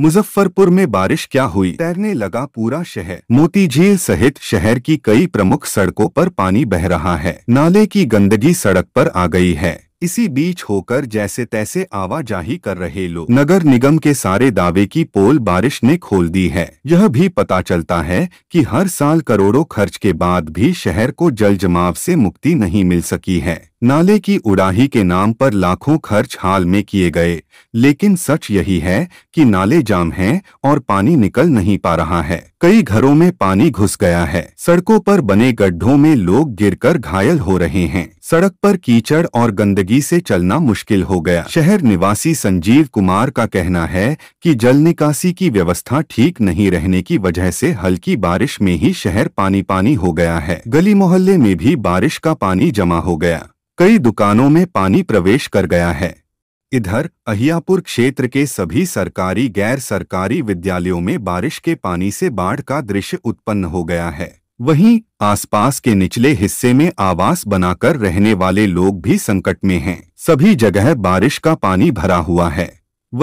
मुजफ्फरपुर में बारिश क्या हुई तैरने लगा पूरा शहर मोती झील सहित शहर की कई प्रमुख सड़कों पर पानी बह रहा है नाले की गंदगी सड़क पर आ गई है इसी बीच होकर जैसे तैसे आवाजाही कर रहे लोग नगर निगम के सारे दावे की पोल बारिश ने खोल दी है यह भी पता चलता है कि हर साल करोड़ों खर्च के बाद भी शहर को जल जमाव से मुक्ति नहीं मिल सकी है नाले की उड़ाही के नाम पर लाखों खर्च हाल में किए गए लेकिन सच यही है कि नाले जाम हैं और पानी निकल नहीं पा रहा है कई घरों में पानी घुस गया है सड़कों पर बने गड्ढों में लोग गिरकर घायल हो रहे हैं सड़क पर कीचड़ और गंदगी से चलना मुश्किल हो गया शहर निवासी संजीव कुमार का कहना है कि जल निकासी की व्यवस्था ठीक नहीं रहने की वजह से हल्की बारिश में ही शहर पानी पानी हो गया है गली मोहल्ले में भी बारिश का पानी जमा हो गया कई दुकानों में पानी प्रवेश कर गया है इधर अहियापुर क्षेत्र के सभी सरकारी गैर सरकारी विद्यालयों में बारिश के पानी से बाढ़ का दृश्य उत्पन्न हो गया है वहीं आसपास के निचले हिस्से में आवास बनाकर रहने वाले लोग भी संकट में हैं। सभी जगह बारिश का पानी भरा हुआ है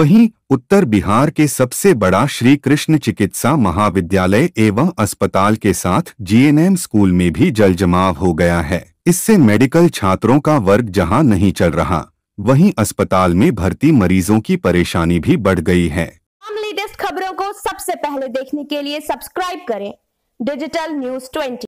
वहीं उत्तर बिहार के सबसे बड़ा श्री कृष्ण चिकित्सा महाविद्यालय एवं अस्पताल के साथ जीएनएम स्कूल में भी जलजमाव हो गया है इससे मेडिकल छात्रों का वर्ग जहां नहीं चल रहा वहीं अस्पताल में भर्ती मरीजों की परेशानी भी बढ़ गई है हम लेटेस्ट खबरों को सबसे पहले देखने के लिए सब्सक्राइब करें डिजिटल न्यूज ट्वेंटी